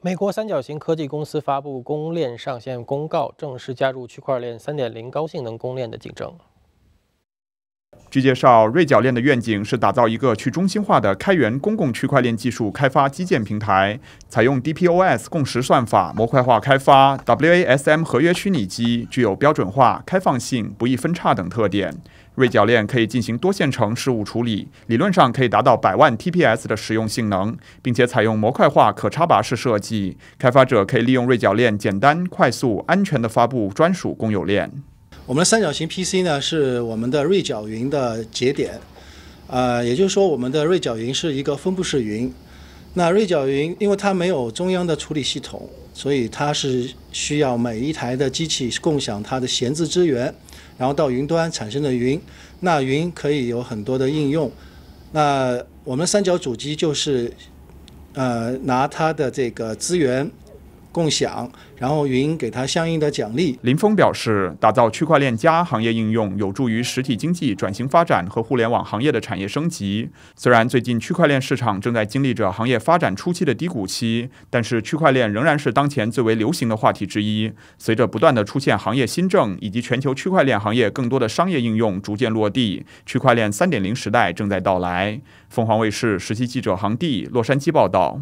美国三角形科技公司发布公链上线公告，正式加入区块链三点零高性能公链的竞争。据介绍，锐角链的愿景是打造一个去中心化的开源公共区块链技术开发基建平台，采用 DPoS 共识算法，模块化开发 WASM 合约虚拟机，具有标准化、开放性、不易分叉等特点。锐角链可以进行多线程事务处理，理论上可以达到百万 TPS 的使用性能，并且采用模块化、可插拔式设计，开发者可以利用锐角链简单、快速、安全地发布专属公有链。我们的三角形 PC 呢，是我们的锐角云的节点，啊，也就是说，我们的锐角云是一个分布式云。那锐角云因为它没有中央的处理系统，所以它是需要每一台的机器共享它的闲置资源，然后到云端产生的云。那云可以有很多的应用。那我们三角主机就是，呃，拿它的这个资源。共享，然后云给他相应的奖励。林峰表示，打造区块链加行业应用，有助于实体经济转型发展和互联网行业的产业升级。虽然最近区块链市场正在经历着行业发展初期的低谷期，但是区块链仍然是当前最为流行的话题之一。随着不断的出现行业新政以及全球区块链行业更多的商业应用逐渐落地，区块链三点零时代正在到来。凤凰卫视实习记者杭弟，洛杉矶报道。